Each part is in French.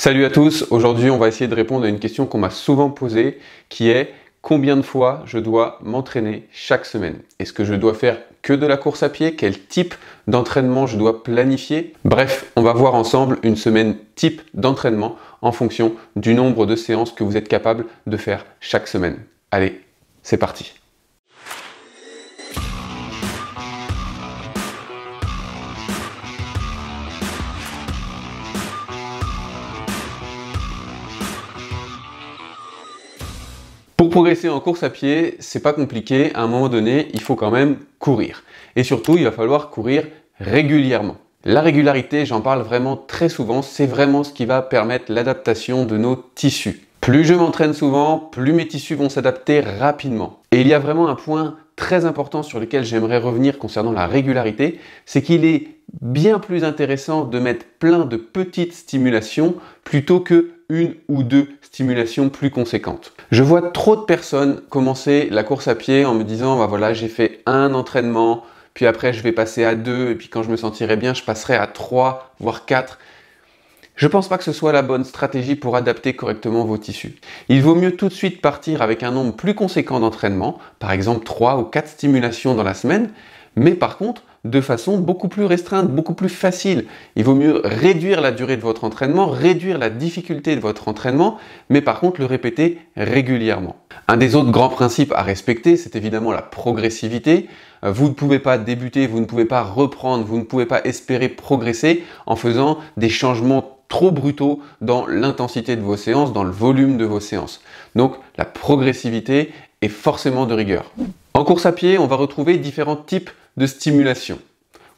Salut à tous, aujourd'hui on va essayer de répondre à une question qu'on m'a souvent posée qui est combien de fois je dois m'entraîner chaque semaine Est-ce que je dois faire que de la course à pied Quel type d'entraînement je dois planifier Bref, on va voir ensemble une semaine type d'entraînement en fonction du nombre de séances que vous êtes capable de faire chaque semaine. Allez, c'est parti progresser en course à pied, c'est pas compliqué. À un moment donné, il faut quand même courir. Et surtout, il va falloir courir régulièrement. La régularité, j'en parle vraiment très souvent, c'est vraiment ce qui va permettre l'adaptation de nos tissus. Plus je m'entraîne souvent, plus mes tissus vont s'adapter rapidement. Et il y a vraiment un point très important sur lequel j'aimerais revenir concernant la régularité, c'est qu'il est bien plus intéressant de mettre plein de petites stimulations plutôt que une ou deux stimulations plus conséquentes. Je vois trop de personnes commencer la course à pied en me disant, bah voilà, j'ai fait un entraînement, puis après je vais passer à deux, et puis quand je me sentirai bien, je passerai à trois, voire quatre. Je ne pense pas que ce soit la bonne stratégie pour adapter correctement vos tissus. Il vaut mieux tout de suite partir avec un nombre plus conséquent d'entraînements, par exemple 3 ou quatre stimulations dans la semaine, mais par contre, de façon beaucoup plus restreinte, beaucoup plus facile. Il vaut mieux réduire la durée de votre entraînement, réduire la difficulté de votre entraînement, mais par contre le répéter régulièrement. Un des autres grands principes à respecter, c'est évidemment la progressivité. Euh, vous ne pouvez pas débuter, vous ne pouvez pas reprendre, vous ne pouvez pas espérer progresser en faisant des changements trop brutaux dans l'intensité de vos séances, dans le volume de vos séances. Donc la progressivité est forcément de rigueur. En course à pied, on va retrouver différents types de stimulation.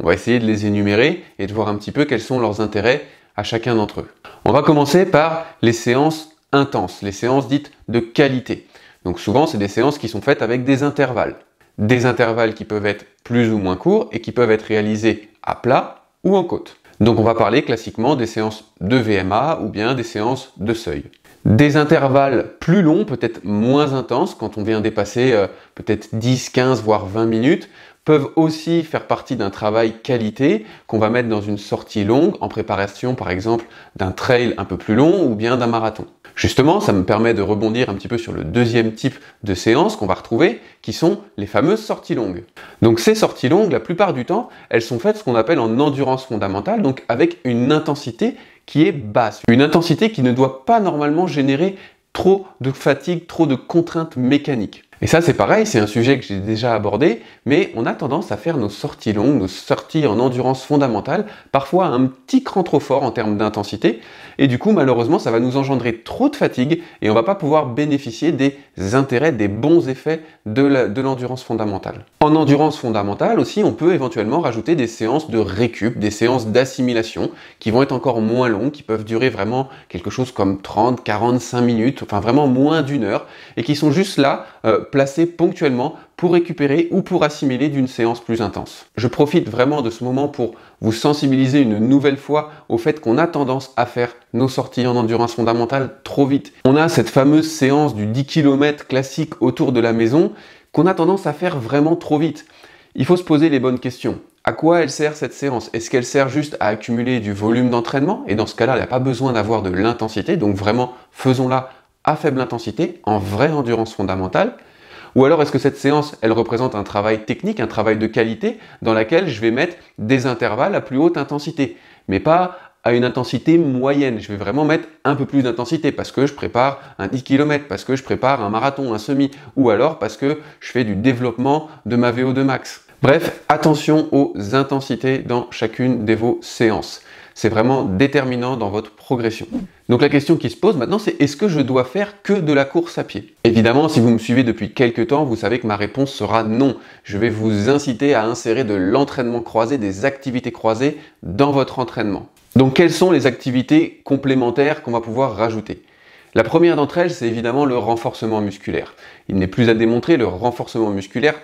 On va essayer de les énumérer et de voir un petit peu quels sont leurs intérêts à chacun d'entre eux. On va commencer par les séances intenses, les séances dites de qualité. Donc souvent, c'est des séances qui sont faites avec des intervalles. Des intervalles qui peuvent être plus ou moins courts et qui peuvent être réalisés à plat ou en côte. Donc on va parler classiquement des séances de VMA ou bien des séances de seuil. Des intervalles plus longs, peut-être moins intenses, quand on vient dépasser euh, peut-être 10, 15, voire 20 minutes, peuvent aussi faire partie d'un travail qualité qu'on va mettre dans une sortie longue en préparation par exemple d'un trail un peu plus long ou bien d'un marathon. Justement, ça me permet de rebondir un petit peu sur le deuxième type de séance qu'on va retrouver qui sont les fameuses sorties longues. Donc ces sorties longues, la plupart du temps, elles sont faites ce qu'on appelle en endurance fondamentale, donc avec une intensité qui est basse, une intensité qui ne doit pas normalement générer trop de fatigue, trop de contraintes mécaniques. Et ça, c'est pareil, c'est un sujet que j'ai déjà abordé, mais on a tendance à faire nos sorties longues, nos sorties en endurance fondamentale, parfois un petit cran trop fort en termes d'intensité, et du coup, malheureusement, ça va nous engendrer trop de fatigue et on va pas pouvoir bénéficier des intérêts, des bons effets de l'endurance fondamentale. En endurance fondamentale aussi, on peut éventuellement rajouter des séances de récup, des séances d'assimilation, qui vont être encore moins longues, qui peuvent durer vraiment quelque chose comme 30, 45 minutes, enfin vraiment moins d'une heure, et qui sont juste là euh, placer ponctuellement pour récupérer ou pour assimiler d'une séance plus intense. Je profite vraiment de ce moment pour vous sensibiliser une nouvelle fois au fait qu'on a tendance à faire nos sorties en endurance fondamentale trop vite. On a cette fameuse séance du 10 km classique autour de la maison qu'on a tendance à faire vraiment trop vite. Il faut se poser les bonnes questions. À quoi elle sert cette séance Est-ce qu'elle sert juste à accumuler du volume d'entraînement Et dans ce cas-là, il elle a pas besoin d'avoir de l'intensité, donc vraiment faisons-la à faible intensité, en vraie endurance fondamentale. Ou alors est-ce que cette séance, elle représente un travail technique, un travail de qualité, dans laquelle je vais mettre des intervalles à plus haute intensité, mais pas à une intensité moyenne. Je vais vraiment mettre un peu plus d'intensité parce que je prépare un 10 km, parce que je prépare un marathon, un semi, ou alors parce que je fais du développement de ma VO2 max. Bref, attention aux intensités dans chacune de vos séances. C'est vraiment déterminant dans votre progression. Donc la question qui se pose maintenant, c'est est-ce que je dois faire que de la course à pied Évidemment, si vous me suivez depuis quelques temps, vous savez que ma réponse sera non. Je vais vous inciter à insérer de l'entraînement croisé, des activités croisées dans votre entraînement. Donc quelles sont les activités complémentaires qu'on va pouvoir rajouter la première d'entre elles, c'est évidemment le renforcement musculaire. Il n'est plus à démontrer, le renforcement musculaire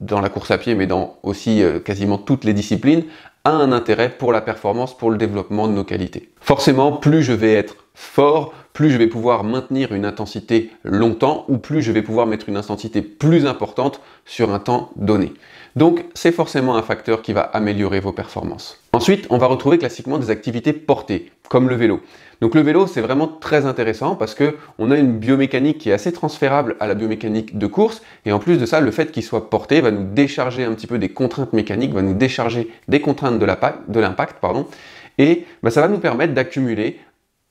dans la course à pied, mais dans aussi euh, quasiment toutes les disciplines, a un intérêt pour la performance, pour le développement de nos qualités. Forcément, plus je vais être fort, plus je vais pouvoir maintenir une intensité longtemps ou plus je vais pouvoir mettre une intensité plus importante sur un temps donné. Donc c'est forcément un facteur qui va améliorer vos performances. Ensuite, on va retrouver classiquement des activités portées, comme le vélo. Donc le vélo, c'est vraiment très intéressant parce qu'on a une biomécanique qui est assez transférable à la biomécanique de course et en plus de ça, le fait qu'il soit porté va nous décharger un petit peu des contraintes mécaniques, va nous décharger des contraintes de l'impact, et bah, ça va nous permettre d'accumuler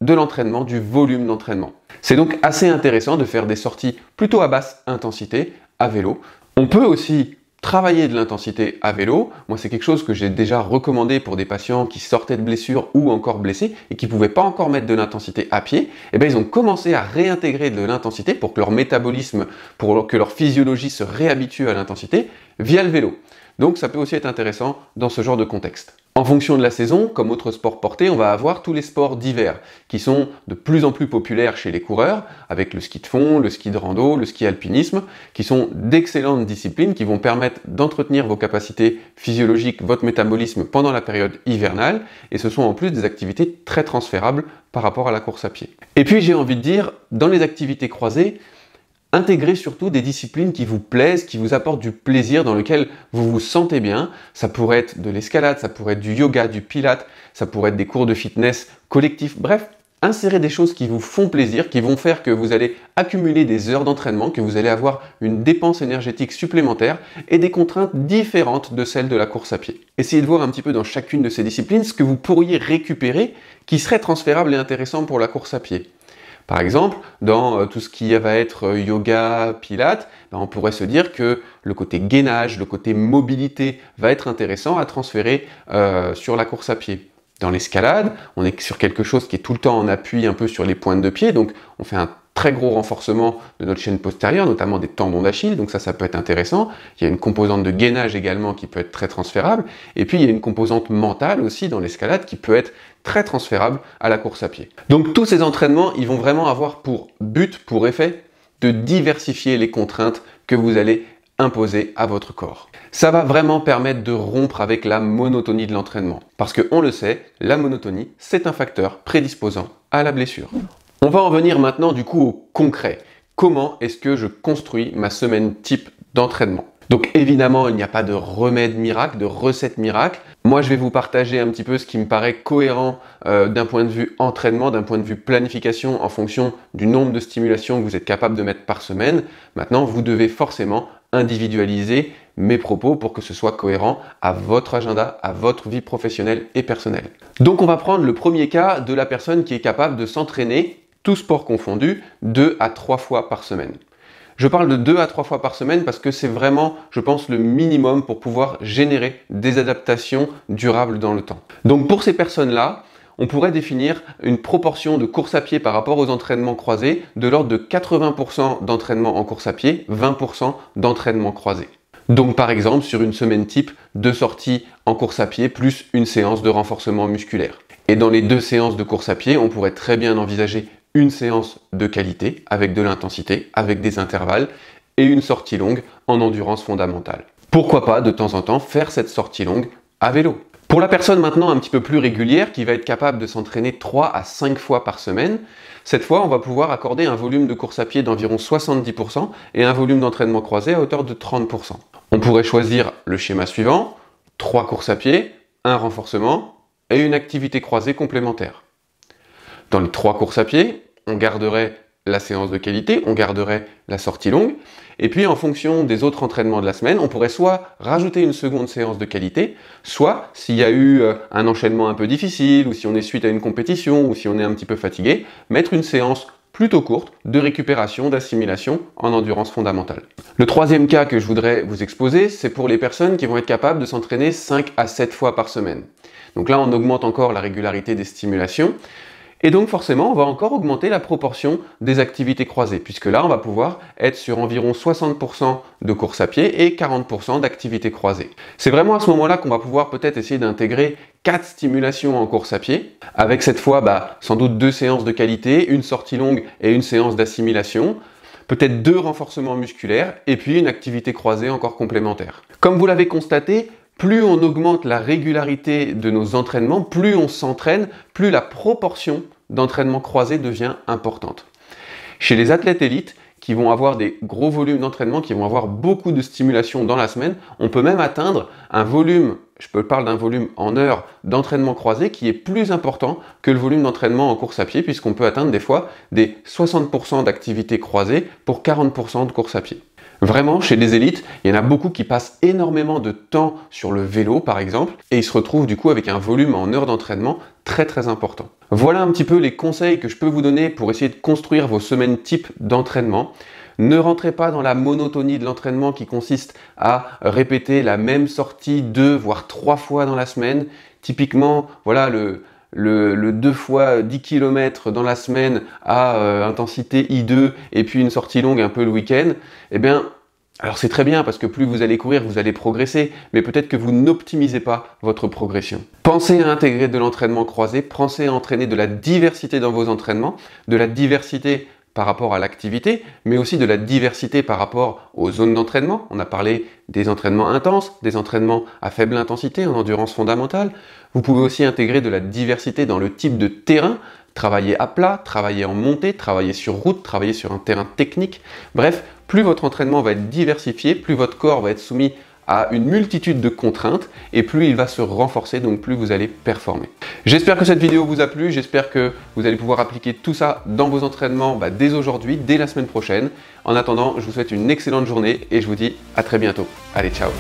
de l'entraînement, du volume d'entraînement. C'est donc assez intéressant de faire des sorties plutôt à basse intensité à vélo. On peut aussi travailler de l'intensité à vélo. Moi, c'est quelque chose que j'ai déjà recommandé pour des patients qui sortaient de blessures ou encore blessés et qui ne pouvaient pas encore mettre de l'intensité à pied. Et eh bien, ils ont commencé à réintégrer de l'intensité pour que leur métabolisme, pour que leur physiologie se réhabitue à l'intensité via le vélo. Donc, ça peut aussi être intéressant dans ce genre de contexte. En fonction de la saison, comme autres sports portés, on va avoir tous les sports d'hiver qui sont de plus en plus populaires chez les coureurs, avec le ski de fond, le ski de rando, le ski alpinisme, qui sont d'excellentes disciplines qui vont permettre d'entretenir vos capacités physiologiques, votre métabolisme pendant la période hivernale, et ce sont en plus des activités très transférables par rapport à la course à pied. Et puis j'ai envie de dire, dans les activités croisées, Intégrez surtout des disciplines qui vous plaisent, qui vous apportent du plaisir, dans lequel vous vous sentez bien. Ça pourrait être de l'escalade, ça pourrait être du yoga, du pilates, ça pourrait être des cours de fitness collectifs, Bref, insérez des choses qui vous font plaisir, qui vont faire que vous allez accumuler des heures d'entraînement, que vous allez avoir une dépense énergétique supplémentaire et des contraintes différentes de celles de la course à pied. Essayez de voir un petit peu dans chacune de ces disciplines ce que vous pourriez récupérer qui serait transférable et intéressant pour la course à pied. Par exemple, dans euh, tout ce qui va être euh, yoga, pilates, ben, on pourrait se dire que le côté gainage, le côté mobilité va être intéressant à transférer euh, sur la course à pied. Dans l'escalade, on est sur quelque chose qui est tout le temps en appui un peu sur les pointes de pied, donc on fait un très gros renforcement de notre chaîne postérieure, notamment des tendons d'Achille, donc ça, ça peut être intéressant. Il y a une composante de gainage également qui peut être très transférable, et puis il y a une composante mentale aussi dans l'escalade qui peut être très transférable à la course à pied. Donc tous ces entraînements, ils vont vraiment avoir pour but, pour effet, de diversifier les contraintes que vous allez imposer à votre corps. Ça va vraiment permettre de rompre avec la monotonie de l'entraînement. Parce que on le sait, la monotonie, c'est un facteur prédisposant à la blessure. On va en venir maintenant du coup au concret. Comment est-ce que je construis ma semaine type d'entraînement donc évidemment, il n'y a pas de remède miracle, de recette miracle. Moi, je vais vous partager un petit peu ce qui me paraît cohérent euh, d'un point de vue entraînement, d'un point de vue planification, en fonction du nombre de stimulations que vous êtes capable de mettre par semaine. Maintenant, vous devez forcément individualiser mes propos pour que ce soit cohérent à votre agenda, à votre vie professionnelle et personnelle. Donc on va prendre le premier cas de la personne qui est capable de s'entraîner tous sports confondus, deux à trois fois par semaine. Je parle de deux à trois fois par semaine parce que c'est vraiment, je pense, le minimum pour pouvoir générer des adaptations durables dans le temps. Donc pour ces personnes-là, on pourrait définir une proportion de course à pied par rapport aux entraînements croisés de l'ordre de 80% d'entraînement en course à pied, 20% d'entraînement croisé. Donc par exemple sur une semaine type, deux sorties en course à pied plus une séance de renforcement musculaire. Et dans les deux séances de course à pied, on pourrait très bien envisager une séance de qualité, avec de l'intensité, avec des intervalles, et une sortie longue en endurance fondamentale. Pourquoi pas de temps en temps faire cette sortie longue à vélo Pour la personne maintenant un petit peu plus régulière qui va être capable de s'entraîner 3 à 5 fois par semaine, cette fois on va pouvoir accorder un volume de course à pied d'environ 70% et un volume d'entraînement croisé à hauteur de 30%. On pourrait choisir le schéma suivant, 3 courses à pied, un renforcement et une activité croisée complémentaire. Dans les trois courses à pied, on garderait la séance de qualité, on garderait la sortie longue. Et puis, en fonction des autres entraînements de la semaine, on pourrait soit rajouter une seconde séance de qualité, soit, s'il y a eu euh, un enchaînement un peu difficile, ou si on est suite à une compétition, ou si on est un petit peu fatigué, mettre une séance plutôt courte de récupération, d'assimilation en endurance fondamentale. Le troisième cas que je voudrais vous exposer, c'est pour les personnes qui vont être capables de s'entraîner 5 à 7 fois par semaine. Donc là, on augmente encore la régularité des stimulations. Et donc forcément, on va encore augmenter la proportion des activités croisées, puisque là, on va pouvoir être sur environ 60% de course à pied et 40% d'activités croisées. C'est vraiment à ce moment-là qu'on va pouvoir peut-être essayer d'intégrer quatre stimulations en course à pied, avec cette fois bah, sans doute deux séances de qualité, une sortie longue et une séance d'assimilation, peut-être deux renforcements musculaires et puis une activité croisée encore complémentaire. Comme vous l'avez constaté, plus on augmente la régularité de nos entraînements, plus on s'entraîne, plus la proportion d'entraînement croisés devient importante. Chez les athlètes élites, qui vont avoir des gros volumes d'entraînement, qui vont avoir beaucoup de stimulation dans la semaine, on peut même atteindre un volume, je peux parler d'un volume en heures d'entraînement croisé qui est plus important que le volume d'entraînement en course à pied, puisqu'on peut atteindre des fois des 60% d'activité croisée pour 40% de course à pied. Vraiment, chez les élites, il y en a beaucoup qui passent énormément de temps sur le vélo, par exemple, et ils se retrouvent du coup avec un volume en heures d'entraînement très très important. Voilà un petit peu les conseils que je peux vous donner pour essayer de construire vos semaines type d'entraînement. Ne rentrez pas dans la monotonie de l'entraînement qui consiste à répéter la même sortie deux voire trois fois dans la semaine. Typiquement, voilà le le, 2 fois 10 km dans la semaine à euh, intensité I2 et puis une sortie longue un peu le week-end, eh bien, alors c'est très bien parce que plus vous allez courir, vous allez progresser, mais peut-être que vous n'optimisez pas votre progression. Pensez à intégrer de l'entraînement croisé, pensez à entraîner de la diversité dans vos entraînements, de la diversité par rapport à l'activité, mais aussi de la diversité par rapport aux zones d'entraînement. On a parlé des entraînements intenses, des entraînements à faible intensité, en endurance fondamentale. Vous pouvez aussi intégrer de la diversité dans le type de terrain, travailler à plat, travailler en montée, travailler sur route, travailler sur un terrain technique. Bref, plus votre entraînement va être diversifié, plus votre corps va être soumis à une multitude de contraintes et plus il va se renforcer, donc plus vous allez performer. J'espère que cette vidéo vous a plu, j'espère que vous allez pouvoir appliquer tout ça dans vos entraînements bah, dès aujourd'hui, dès la semaine prochaine. En attendant, je vous souhaite une excellente journée et je vous dis à très bientôt. Allez, ciao